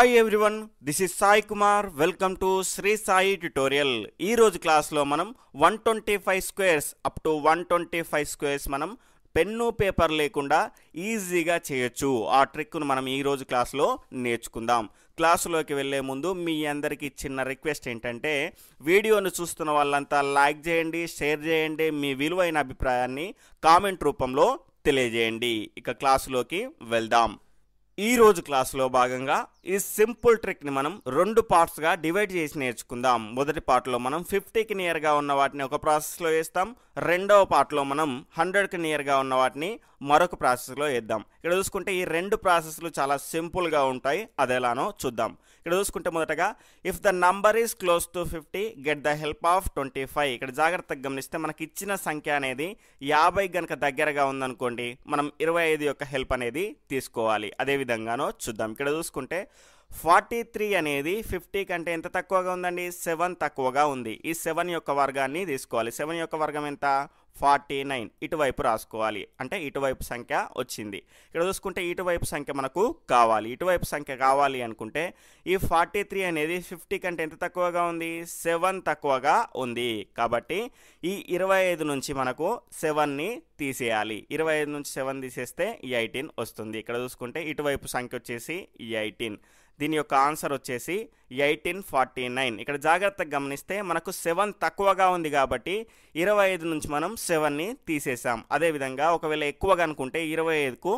hi everyone this is Sai Kumar welcome to Shri Sai tutorial ఈ రోజు క్లాస్లో మనం one twenty five squares up to one twenty five squares మనం pen paper లేకుండా ఈజీగా చేయొచ్చు ఆ ట్రిక్ను మనం ఈరోజు క్లాస్లో నేర్చుకుందాం క్లాసులోకి వెళ్ళే ముందు మీ అందరికీ చిన్న రిక్వెస్ట్ ఏంటంటే వీడియోను చూస్తున్న వాళ్ళంతా లైక్ చేయండి షేర్ చేయండి మీ విలువైన అభిప్రాయాన్ని కామెంట్ రూపంలో తెలియజేయండి ఇక క్లాసులోకి వెళ్దాం ఈ రోజు క్లాస్లో భాగంగా ఈ సింపుల్ ట్రిక్ని మనం రెండు పార్ట్స్గా డివైడ్ చేసి నేర్చుకుందాం మొదటి పార్ట్లో మనం ఫిఫ్టీకి నియర్గా ఉన్న వాటిని ఒక ప్రాసెస్లో వేస్తాం రెండవ పార్ట్లో మనం హండ్రెడ్కి నియర్గా ఉన్న వాటిని మరొక ప్రాసెస్లో వేద్దాం ఇక్కడ చూసుకుంటే ఈ రెండు ప్రాసెస్లు చాలా సింపుల్గా ఉంటాయి అది ఎలానో చూద్దాం ఇక్కడ చూసుకుంటే మొదటగా if the number is close to fifty get the help of twenty five ఇక్కడ జాగ్రత్తగా గమనిస్తే మనకి ఇచ్చిన సంఖ్య అనేది యాభై గనక దగ్గరగా ఉందనుకోండి మనం ఇరవై ఐదు యొక్క హెల్ప్ అనేది తీసుకోవాలి అదేవిధంగా విధంగానో చూద్దాం ఇక్కడ చూసుకుంటే ఫార్టీ త్రీ అనేది ఫిఫ్టీ కంటే ఎంత తక్కువగా ఉందండి సెవెన్ తక్కువగా ఉంది ఈ సెవెన్ యొక్క వర్గాన్ని తీసుకోవాలి సెవెన్ యొక్క వర్గం ఎంత ఫార్టీ నైన్ ఇటువైపు రాసుకోవాలి అంటే ఇటువైపు సంఖ్య వచ్చింది ఇక్కడ చూసుకుంటే ఇటువైపు సంఖ్య మనకు కావాలి ఇటువైపు సంఖ్య కావాలి అనుకుంటే ఈ ఫార్టీ త్రీ అనేది ఫిఫ్టీ కంటే ఎంత తక్కువగా ఉంది సెవెన్ తక్కువగా ఉంది కాబట్టి ఈ ఇరవై ఐదు నుంచి మనకు సెవెన్ని తీసేయాలి ఇరవై ఐదు నుంచి సెవెన్ తీసేస్తే ఈ ఎయిటీన్ వస్తుంది ఇక్కడ చూసుకుంటే ఇటువైపు సంఖ్య వచ్చేసి ఈ ఎయిటీన్ దీని యొక్క ఆన్సర్ వచ్చేసి ఎయిటీన్ ఫార్టీ నైన్ ఇక్కడ జాగ్రత్తగా గమనిస్తే మనకు సెవెన్ తక్కువగా ఉంది కాబట్టి ఇరవై ఐదు నుంచి మనం సెవెన్ని తీసేసాం అదేవిధంగా ఒకవేళ ఎక్కువగా అనుకుంటే ఇరవై ఐదుకు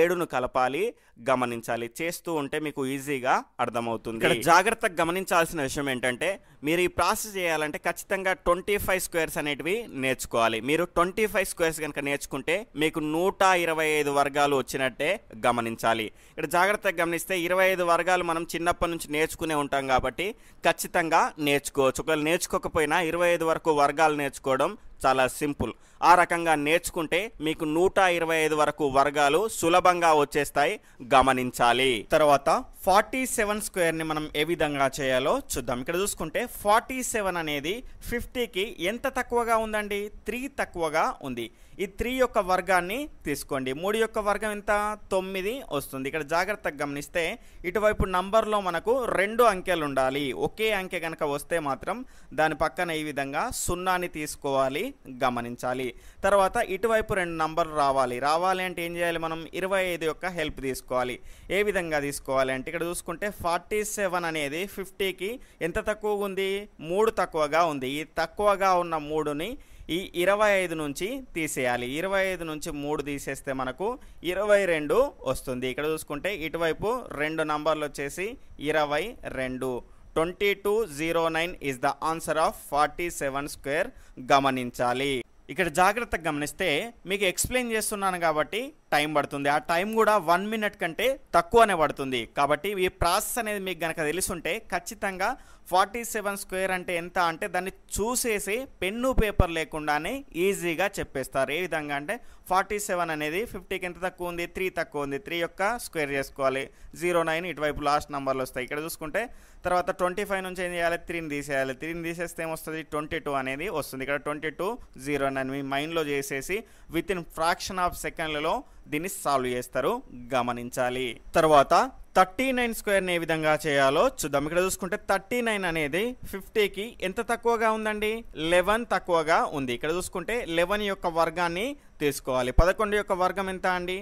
ఏడును కలపాలి గమనించాలి చేస్తూ ఉంటే మీకు ఈజీగా అర్థమవుతుంది ఇక్కడ జాగ్రత్తగా గమనించాల్సిన విషయం ఏంటంటే మీరు ఈ ప్రాసెస్ చేయాలంటే ఖచ్చితంగా ట్వంటీ ఫైవ్ స్క్వేర్స్ అనేటివి నేర్చుకోవాలి మీరు ట్వంటీ ఫైవ్ స్క్వేర్స్ కనుక నేర్చుకుంటే మీకు నూట ఇరవై ఐదు వర్గాలు వచ్చినట్టే గమనించాలి ఇక్కడ జాగ్రత్తగా గమనిస్తే ఇరవై ఐదు వర్గాలు మనం చిన్నప్పటి నుంచి నేర్చుకునే ఉంటాం కాబట్టి ఖచ్చితంగా నేర్చుకోవచ్చు ఒకవేళ నేర్చుకోకపోయినా ఇరవై ఐదు వరకు వర్గాలు నేర్చుకోవడం చాలా సింపుల్ ఆ రకంగా నేర్చుకుంటే మీకు నూట ఇరవై ఐదు వరకు వర్గాలు సులభంగా వచ్చేస్తాయి గమనించాలి తర్వాత ఫార్టీ సెవెన్ స్క్వేర్ని మనం ఏ విధంగా చేయాలో చూద్దాం ఇక్కడ చూసుకుంటే ఫార్టీ సెవెన్ అనేది ఫిఫ్టీకి ఎంత తక్కువగా ఉందండి త్రీ తక్కువగా ఉంది ఈ త్రీ యొక్క వర్గాన్ని తీసుకోండి మూడు యొక్క వర్గం ఎంత తొమ్మిది వస్తుంది ఇక్కడ జాగ్రత్తగా గమనిస్తే ఇటువైపు నంబర్లో మనకు రెండు అంకెలు ఉండాలి ఒకే అంకె కనుక వస్తే మాత్రం దాని పక్కన ఈ విధంగా సున్నాని తీసుకోవాలి గమనించాలి తర్వాత ఇటువైపు రెండు నంబర్లు రావాలి రావాలి అంటే ఏం చేయాలి మనం ఇరవై ఐదు యొక్క హెల్ప్ తీసుకోవాలి ఏ విధంగా తీసుకోవాలి అంటే ఇక్కడ చూసుకుంటే ఫార్టీ సెవెన్ అనేది ఫిఫ్టీకి ఎంత తక్కువ ఉంది మూడు తక్కువగా ఉంది ఈ తక్కువగా ఉన్న మూడుని ఈ ఇరవై ఐదు నుంచి తీసేయాలి ఇరవై ఐదు నుంచి మూడు తీసేస్తే మనకు ఇరవై రెండు వస్తుంది ఇక్కడ చూసుకుంటే ఇటువైపు రెండు నంబర్లు వచ్చేసి ఇరవై రెండు twenty two zero nine is the answer of forty seven square గమనించాలి ఇక్కడ జాగ్రత్తగా గమనిస్తే మీకు ఎక్స్ప్లెయిన్ చేస్తున్నాను కాబట్టి టైం పడుతుంది ఆ టైం కూడా వన్ మినిట్ కంటే తక్కువనే పడుతుంది కాబట్టి ఈ ప్రాసెస్ అనేది మీకు కనుక తెలుసుంటే ఖచ్చితంగా ఫార్టీ సెవెన్ స్క్వేర్ అంటే ఎంత అంటే దాన్ని చూసేసి పెన్ను పేపర్ లేకుండానే ఈజీగా చెప్పేస్తారు ఏ విధంగా అంటే ఫార్టీ సెవెన్ అనేది ఫిఫ్టీకి ఎంత తక్కువ ఉంది త్రీ తక్కువ ఉంది త్రీ యొక్క స్క్వేర్ చేసుకోవాలి జీరో నైన్ ఇటువైపు లాస్ట్ నెంబర్లు వస్తాయి ఇక్కడ చూసుకుంటే తర్వాత ట్వంటీ ఫైవ్ నుంచి ఏం చేయాలి త్రీని తీసేయాలి త్రీని తీసేస్తే ఏమొస్తుంది ట్వంటీ టూ అనేది వస్తుంది ఇక్కడ ట్వంటీ టూ జీరో నైన్ మీ మైండ్లో చేసేసి విత్ ఇన్ ఫ్రాక్షన్ ఆఫ్ సెకండ్లలో దీన్ని సాల్వ్ చేస్తారు గమనించాలి తర్వాత థర్టీ నైన్ స్క్వేర్ని ఏ విధంగా చేయాలో చూద్దాం ఇక్కడ చూసుకుంటే థర్టీ నైన్ అనేది ఫిఫ్టీకి ఎంత తక్కువగా ఉందండి లెవెన్ తక్కువగా ఉంది ఇక్కడ చూసుకుంటే లెవెన్ యొక్క వర్గాన్ని తీసుకోవాలి పదకొండు యొక్క వర్గం ఎంత అండి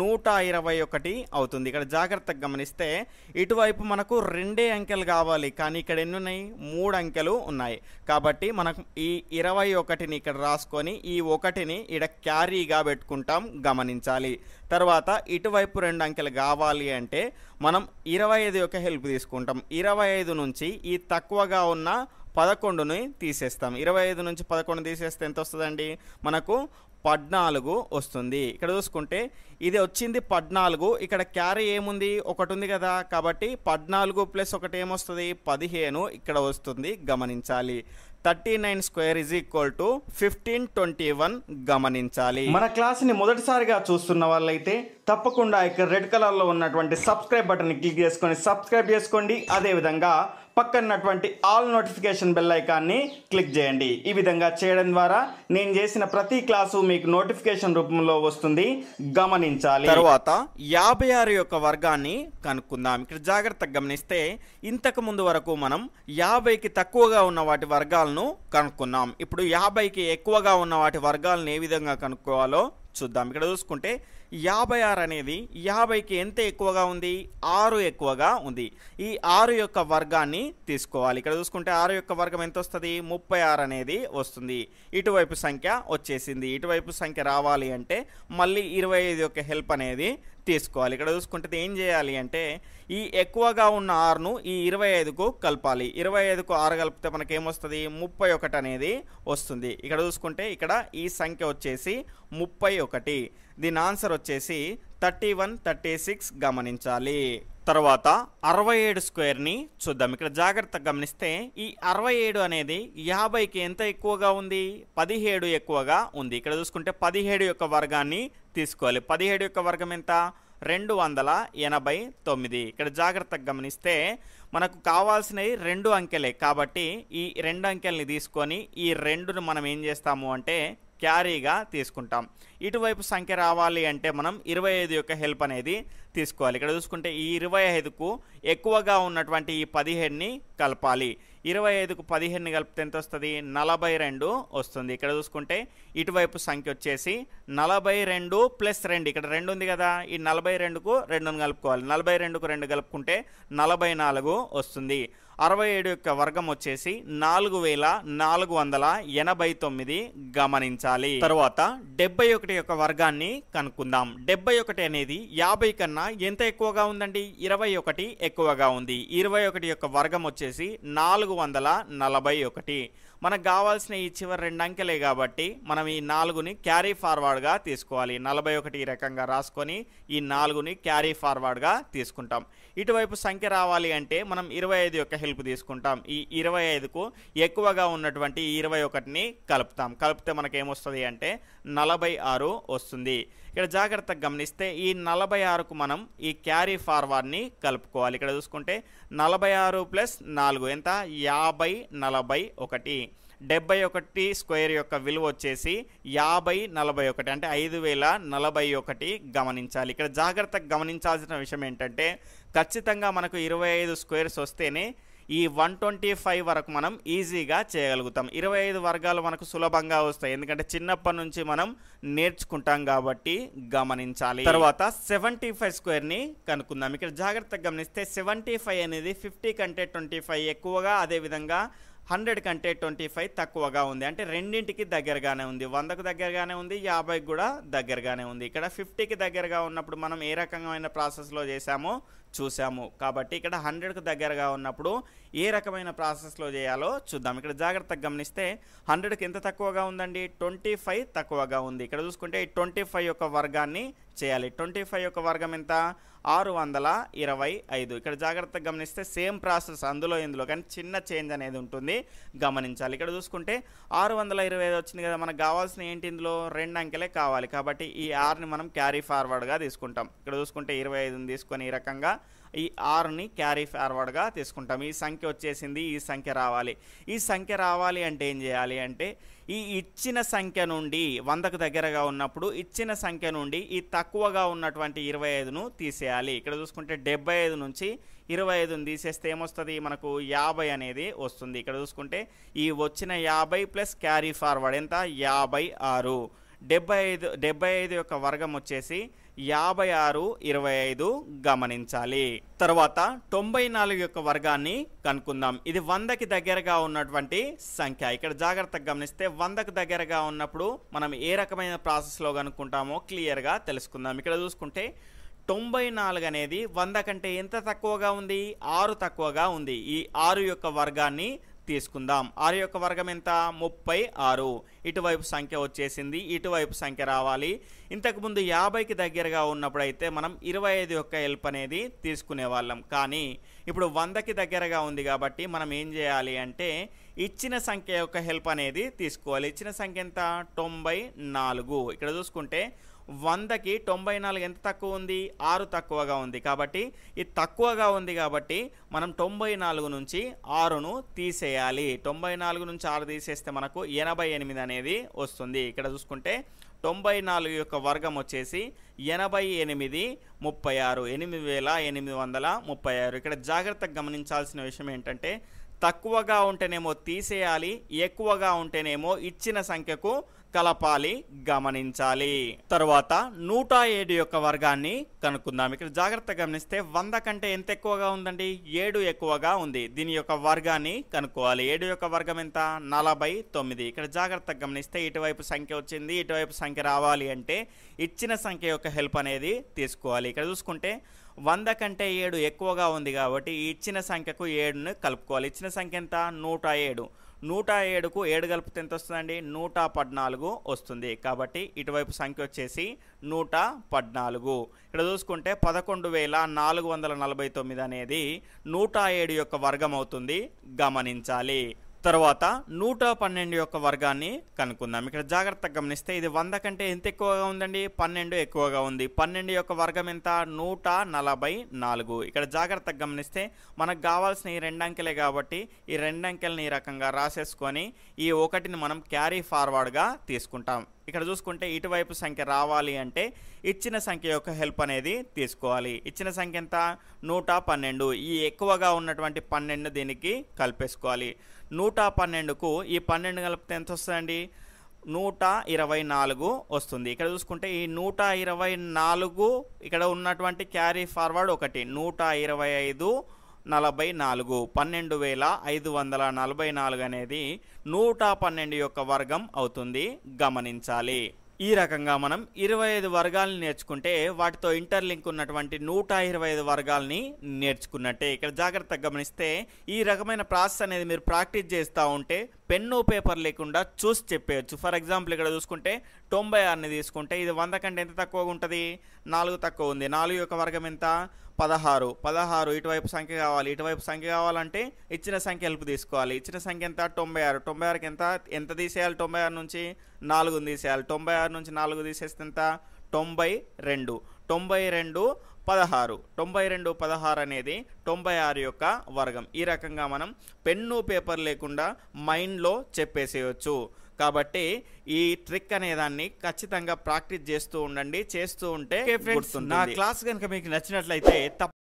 నూట ఇరవై ఒకటి అవుతుంది ఇక్కడ జాగ్రత్తగా గమనిస్తే ఇటువైపు మనకు రెండే అంకెలు కావాలి కానీ ఇక్కడ ఎన్ని ఉన్నాయి మూడు అంకెలు ఉన్నాయి కాబట్టి మనకు ఈ ఇరవై ఒకటిని ఇక్కడ రాసుకొని ఈ ఒకటిని ఇక్కడ క్యారీగా పెట్టుకుంటాం గమనించాలి తర్వాత ఇటువైపు రెండు అంకెలు కావాలి అంటే మనం ఇరవై ఐదు యొక్క హెల్ప్ తీసుకుంటాం ఇరవై ఐదు నుంచి ఈ తక్కువగా ఉన్న పదకొండుని తీసేస్తాం ఇరవై ఐదు నుంచి పదకొండు తీసేస్తే ఎంత వస్తుందండి మనకు పద్నాలుగు వస్తుంది ఇక్కడ చూసుకుంటే ఇది వచ్చింది పద్నాలుగు ఇక్కడ క్యారీ ఏముంది ఒకటి ఉంది కదా కాబట్టి పద్నాలుగు ప్లస్ ఒకటి ఏమొస్తుంది పదిహేను ఇక్కడ వస్తుంది గమనించాలి thirty nine square is equal to fifteen twenty one గమనించాలి మన క్లాస్ ని మొదటిసారిగా చూస్తున్న వాళ్ళైతే తప్పకుండా ఇక్కడ రెడ్ కలర్ లో ఉన్నటువంటి సబ్స్క్రైబ్ బటన్ క్లిక్ చేసుకొని సబ్స్క్రైబ్ చేసుకోండి అదేవిధంగా పక్కన్నటువంటి ఆల్ నోటిఫికేషన్ బెల్ ఐకాన్ని క్లిక్ చేయండి ఈ విధంగా చేయడం ద్వారా నేను చేసిన ప్రతి క్లాసు మీకు నోటిఫికేషన్ రూపంలో వస్తుంది గమనించాలి తర్వాత యాభై ఆరు యొక్క వర్గాన్ని కనుక్కుందాం ఇక్కడ జాగ్రత్తగా గమనిస్తే ఇంతకు ముందు వరకు మనం యాభైకి తక్కువగా ఉన్న వాటి వర్గాలను కనుక్కున్నాం ఇప్పుడు యాభైకి ఎక్కువగా ఉన్న వాటి వర్గాలను ఏ విధంగా కనుక్కోవాలో చూద్దాం ఇక్కడ చూసుకుంటే యాభై ఆరు అనేది యాభైకి ఎంత ఎక్కువగా ఉంది ఆరు ఎక్కువగా ఉంది ఈ ఆరు యొక్క వర్గాన్ని తీసుకోవాలి ఇక్కడ చూసుకుంటే ఆరు యొక్క వర్గం ఎంత వస్తుంది ముప్పై ఆరు అనేది వస్తుంది ఇటువైపు సంఖ్య వచ్చేసింది ఇటువైపు సంఖ్య రావాలి అంటే మళ్ళీ ఇరవై ఐదు యొక్క హెల్ప్ అనేది తీసుకోవాలి ఇక్కడ చూసుకుంటే ఏం చేయాలి అంటే ఈ ఎక్కువగా ఉన్న ఆరును ఈ ఇరవై ఐదుకు కలపాలి ఇరవై ఐదుకు ఆరు కలిపితే మనకి ఏమొస్తుంది ముప్పై ఒకటి అనేది వస్తుంది ఇక్కడ చూసుకుంటే ఇక్కడ ఈ సంఖ్య వచ్చేసి ముప్పై ఒకటి దీని ఆన్సర్ వచ్చేసి థర్టీ వన్ థర్టీ సిక్స్ గమనించాలి తర్వాత అరవై ఏడు స్క్వేర్ని చూద్దాం ఇక్కడ జాగ్రత్తగా గమనిస్తే ఈ అరవై ఏడు అనేది యాభైకి ఎంత ఎక్కువగా ఉంది పదిహేడు ఎక్కువగా ఉంది ఇక్కడ చూసుకుంటే పదిహేడు యొక్క వర్గాన్ని తీసుకోవాలి పదిహేడు యొక్క వర్గం ఎంత రెండు వందల ఎనభై తొమ్మిది ఇక్కడ జాగ్రత్తగా గమనిస్తే మనకు కావాల్సినవి రెండు అంకెలే కాబట్టి ఈ రెండు అంకెల్ని తీసుకొని ఈ రెండును మనం ఏం చేస్తాము అంటే క్యారీగా తీసుకుంటాం ఇటువైపు సంఖ్య రావాలి అంటే మనం ఇరవై ఐదు యొక్క హెల్ప్ అనేది తీసుకోవాలి ఇక్కడ చూసుకుంటే ఈ ఇరవై ఐదుకు ఎక్కువగా ఉన్నటువంటి ఈ పదిహేడుని కలపాలి ఇరవై ఐదుకు పదిహేడుని కలిపితే ఎంత వస్తుంది నలభై రెండు వస్తుంది ఇక్కడ చూసుకుంటే ఇటువైపు సంఖ్య వచ్చేసి నలభై రెండు ప్లస్ రెండు ఇక్కడ రెండు ఉంది కదా ఈ నలభై రెండుకు రెండును కలుపుకోవాలి నలభై రెండుకు రెండు కలుపుకుంటే నలభై నాలుగు వస్తుంది అరవై ఏడు యొక్క వర్గం వచ్చేసి నాలుగు వేల నాలుగు వందల ఎనభై తొమ్మిది గమనించాలి తర్వాత డెబ్బై ఒకటి యొక్క వర్గాన్ని కనుక్కుందాం డెబ్బై ఒకటి అనేది యాభై కన్నా ఎంత ఎక్కువగా ఉందండి ఇరవై ఒకటి ఎక్కువగా ఉంది ఇరవై ఒకటి యొక్క వర్గం వచ్చేసి నాలుగు వందల నలభై ఒకటి మనకు కావాల్సిన ఈ చివరి రెండు అంకెలే కాబట్టి మనం ఈ నాలుగుని క్యారీ ఫార్వర్డ్గా తీసుకోవాలి నలభై ఒకటి రకంగా రాసుకొని ఈ నాలుగుని క్యారీ ఫార్వర్డ్గా తీసుకుంటాం ఇటువైపు సంఖ్య రావాలి అంటే మనం ఇరవై ఐదు యొక్క హెల్ప్ తీసుకుంటాం ఈ ఇరవై ఐదుకు ఎక్కువగా ఉన్నటువంటి ఇరవై ఒకటిని కలుపుతాం కలిపితే మనకేమొస్తుంది అంటే నలభై ఆరు వస్తుంది ఇక్కడ జాగ్రత్తగా గమనిస్తే ఈ నలభై ఆరుకు మనం ఈ క్యారీ ఫార్వర్డ్ని కలుపుకోవాలి ఇక్కడ చూసుకుంటే నలభై ఆరు ప్లస్ నాలుగు ఎంత యాభై నలభై ఒకటి డెబ్బై ఒకటి స్క్వేర్ యొక్క విలువ వచ్చేసి యాభై నలభై ఒకటి అంటే ఐదు వేల నలభై ఒకటి గమనించాలి ఇక్కడ జాగ్రత్తగా గమనించాల్సిన విషయం ఏంటంటే ఖచ్చితంగా మనకు ఇరవై ఐదు స్క్వేర్స్ వస్తేనే ఈ వన్ ట్వంటీ ఫైవ్ వరకు మనం ఈజీగా చేయగలుగుతాం ఇరవై ఐదు వర్గాలు మనకు సులభంగా వస్తాయి ఎందుకంటే చిన్నప్పటి నుంచి మనం నేర్చుకుంటాం కాబట్టి గమనించాలి తర్వాత సెవెంటీ ఫైవ్ స్క్వేర్ని కనుక్కుందాం ఇక్కడ జాగ్రత్తగా గమనిస్తే సెవెంటీ ఫైవ్ అనేది ఫిఫ్టీ కంటే ట్వంటీ ఫైవ్ ఎక్కువగా అదేవిధంగా హండ్రెడ్ కంటే ట్వంటీ ఫైవ్ తక్కువగా ఉంది అంటే రెండింటికి దగ్గరగానే ఉంది వందకు దగ్గరగానే ఉంది యాభైకి కూడా దగ్గరగానే ఉంది ఇక్కడ ఫిఫ్టీకి దగ్గరగా ఉన్నప్పుడు మనం ఏ రకమైన ప్రాసెస్లో చేశామో చూసాము కాబట్టి ఇక్కడ హండ్రెడ్కు దగ్గరగా ఉన్నప్పుడు ఏ రకమైన ప్రాసెస్లో చేయాలో చూద్దాం ఇక్కడ జాగ్రత్తగా గమనిస్తే హండ్రెడ్కి ఎంత తక్కువగా ఉందండి ట్వంటీ ఫైవ్ తక్కువగా ఉంది ఇక్కడ చూసుకుంటే ట్వంటీ ఫైవ్ యొక్క వర్గాన్ని చేయాలి ట్వంటీ ఫైవ్ యొక్క వర్గం ఎంత ఆరు వందల ఇరవై ఐదు ఇక్కడ జాగ్రత్తగా గమనిస్తే సేమ్ ప్రాసెస్ అందులో ఇందులో కానీ చిన్న చేంజ్ అనేది ఉంటుంది గమనించాలి ఇక్కడ చూసుకుంటే ఆరు వందల ఇరవై ఐదు వచ్చింది కదా మనకు కావాల్సిన ఏంటి ఇందులో రెండు అంకెలే కావాలి కాబట్టి ఈ ఆర్ని మనం క్యారీ ఫార్వర్డ్గా తీసుకుంటాం ఇక్కడ చూసుకుంటే ఇరవై ఐదుని తీసుకొని ఈ రకంగా ఈ ఆరుని క్యారీ ఫార్వర్డ్గా తీసుకుంటాం ఈ సంఖ్య వచ్చేసింది ఈ సంఖ్య రావాలి ఈ సంఖ్య రావాలి అంటే ఏం చేయాలి అంటే ఈ ఇచ్చిన సంఖ్య నుండి వందకు దగ్గరగా ఉన్నప్పుడు ఇచ్చిన సంఖ్య నుండి ఈ తక్కువగా ఉన్నటువంటి ఇరవై ఐదును తీసేయాలి ఇక్కడ చూసుకుంటే డెబ్బై ఐదు నుంచి ఇరవై ఐదును తీసేస్తే ఏమొస్తుంది మనకు యాభై అనేది వస్తుంది ఇక్కడ చూసుకుంటే ఈ వచ్చిన యాభై ప్లస్ క్యారీ ఫార్వర్డ్ ఎంత యాభై ఆరు డెబ్బై ఐదు డెబ్బై ఐదు యొక్క వర్గం వచ్చేసి యాభై ఆరు ఇరవై ఐదు గమనించాలి తర్వాత తొంభై నాలుగు యొక్క వర్గాన్ని కనుక్కుందాం ఇది వందకి దగ్గరగా ఉన్నటువంటి సంఖ్య ఇక్కడ జాగ్రత్తగా గమనిస్తే వందకు దగ్గరగా ఉన్నప్పుడు మనం ఏ రకమైన ప్రాసెస్లో కనుక్కుంటామో క్లియర్గా తెలుసుకుందాం ఇక్కడ చూసుకుంటే తొంభై నాలుగు అనేది వంద కంటే ఎంత తక్కువగా ఉంది ఆరు తక్కువగా ఉంది ఈ ఆరు యొక్క వర్గాన్ని తీసుకుందాం ఆరు యొక్క వర్గం ఎంత ముప్పై ఆరు ఇటువైపు సంఖ్య వచ్చేసింది ఇటువైపు సంఖ్య రావాలి ఇంతకుముందు యాభైకి దగ్గరగా ఉన్నప్పుడైతే మనం ఇరవై ఐదు యొక్క హెల్ప్ అనేది తీసుకునే వాళ్ళం కానీ ఇప్పుడు వందకి దగ్గరగా ఉంది కాబట్టి మనం ఏం చేయాలి అంటే ఇచ్చిన సంఖ్య యొక్క హెల్ప్ అనేది తీసుకోవాలి ఇచ్చిన సంఖ్య ఎంత తొంభై నాలుగు ఇక్కడ చూసుకుంటే వందకి తొంభై నాలుగు ఎంత తక్కువ ఉంది ఆరు తక్కువగా ఉంది కాబట్టి ఇది తక్కువగా ఉంది కాబట్టి మనం తొంభై నాలుగు నుంచి ఆరును తీసేయాలి తొంభై నాలుగు నుంచి ఆరు తీసేస్తే మనకు ఎనభై ఎనిమిది అనేది వస్తుంది ఇక్కడ చూసుకుంటే తొంభై నాలుగు యొక్క వర్గం వచ్చేసి ఎనభై ఎనిమిది ముప్పై ఆరు ఎనిమిది వేల ఎనిమిది వందల ముప్పై ఆరు ఇక్కడ జాగ్రత్తగా గమనించాల్సిన విషయం ఏంటంటే తక్కువగా ఉంటేనేమో తీసేయాలి ఎక్కువగా ఉంటేనేమో ఇచ్చిన సంఖ్యకు కలపాలి గమనించాలి తర్వాత నూట ఏడు యొక్క వర్గాన్ని కనుక్కుందాం ఇక్కడ జాగ్రత్త గమనిస్తే వంద కంటే ఎంత ఎక్కువగా ఉందండి ఏడు ఎక్కువగా ఉంది దీని యొక్క వర్గాన్ని కనుక్కోవాలి ఏడు యొక్క వర్గం ఎంత నలభై తొమ్మిది ఇక్కడ జాగ్రత్త గమనిస్తే ఇటువైపు సంఖ్య వచ్చింది ఇటువైపు సంఖ్య రావాలి అంటే ఇచ్చిన సంఖ్య యొక్క హెల్ప్ అనేది తీసుకోవాలి ఇక్కడ చూసుకుంటే వంద కంటే ఏడు ఎక్కువగా ఉంది కాబట్టి ఇచ్చిన సంఖ్యకు ఏడును కలుపుకోవాలి ఇచ్చిన సంఖ్య ఎంత నూట ఏడు నూట ఏడుకు ఏడు కలిపితే ఎంత వస్తుందండి నూట పద్నాలుగు వస్తుంది కాబట్టి ఇటువైపు సంఖ్య వచ్చేసి నూట పద్నాలుగు ఇక్కడ చూసుకుంటే పదకొండు వేల నాలుగు వందల నలభై తొమ్మిది అనేది నూట ఏడు యొక్క వర్గం అవుతుంది గమనించాలి తర్వాత నూట పన్నెండు యొక్క వర్గాన్ని కనుక్కుందాం ఇక్కడ జాగ్రత్తగా గమనిస్తే ఇది వంద కంటే ఎంత ఎక్కువగా ఉందండి పన్నెండు ఎక్కువగా ఉంది పన్నెండు యొక్క వర్గం ఎంత నూట నలభై నాలుగు ఇక్కడ జాగ్రత్తగా గమనిస్తే మనకు కావాల్సిన ఈ రెండు అంకెలే కాబట్టి ఈ రెండు అంకెలను ఈ రకంగా రాసేసుకొని ఈ ఒకటిని మనం క్యారీ ఫార్వర్డ్గా తీసుకుంటాం ఇక్కడ చూసుకుంటే ఇటువైపు సంఖ్య రావాలి అంటే ఇచ్చిన సంఖ్య యొక్క హెల్ప్ అనేది తీసుకోవాలి ఇచ్చిన సంఖ్య ఎంత నూట పన్నెండు ఈ ఎక్కువగా ఉన్నటువంటి పన్నెండు దీనికి కలిపేసుకోవాలి నూట పన్నెండుకు ఈ పన్నెండు కలిపితే ఎంత వస్తుందండి నూట ఇరవై నాలుగు వస్తుంది ఇక్కడ చూసుకుంటే ఈ నూట ఇరవై నాలుగు ఇక్కడ ఉన్నటువంటి క్యారీ ఫార్వర్డ్ ఒకటి నూట ఇరవై ఐదు నలభై నాలుగు పన్నెండు వేల ఐదు వందల నలభై నాలుగు అనేది నూట పన్నెండు యొక్క వర్గం అవుతుంది గమనించాలి ఈ రకంగా మనం ఇరవై ఐదు వర్గాలను నేర్చుకుంటే వాటితో ఇంటర్లింక్ ఉన్నటువంటి నూట ఇరవై ఐదు వర్గాలని నేర్చుకున్నట్టే ఇక్కడ జాగ్రత్తగా గమనిస్తే ఈ రకమైన ప్రాసెస్ అనేది మీరు ప్రాక్టీస్ చేస్తూ ఉంటే పెన్ను పేపర్ లేకుండా చూసి చెప్పేయచ్చు ఫర్ ఎగ్జాంపుల్ ఇక్కడ చూసుకుంటే తొంభై ఆరుని తీసుకుంటే ఇది వంద కంటే ఎంత తక్కువగా ఉంటుంది నాలుగు తక్కువ ఉంది నాలుగు యొక్క వర్గం ఎంత పదహారు పదహారు ఇటువైపు సంఖ్య కావాలి ఇటువైపు సంఖ్య కావాలంటే ఇచ్చిన సంఖ్య హెల్ప్ తీసుకోవాలి ఇచ్చిన సంఖ్య ఎంత తొంభై ఆరు తొంభై ఆరుకి ఎంత ఎంత తీసేయాలి తొంభై ఆరు నుంచి నాలుగుని తీసేయాలి తొంభై ఆరు నుంచి నాలుగు తీసేస్తే ఎంత తొంభై రెండు తొంభై రెండు పదహారు తొంభై రెండు పదహారు అనేది తొంభై ఆరు యొక్క వర్గం ఈ రకంగా మనం పెన్ను పేపర్ లేకుండా మైండ్లో చెప్పేసేయచ్చు కాబట్టి ఈ ట్రిక్ అనే దాన్ని ఖచ్చితంగా ప్రాక్టీస్ చేస్తూ ఉండండి చేస్తూ ఉంటే నా క్లాస్ కనుక మీకు నచ్చినట్లయితే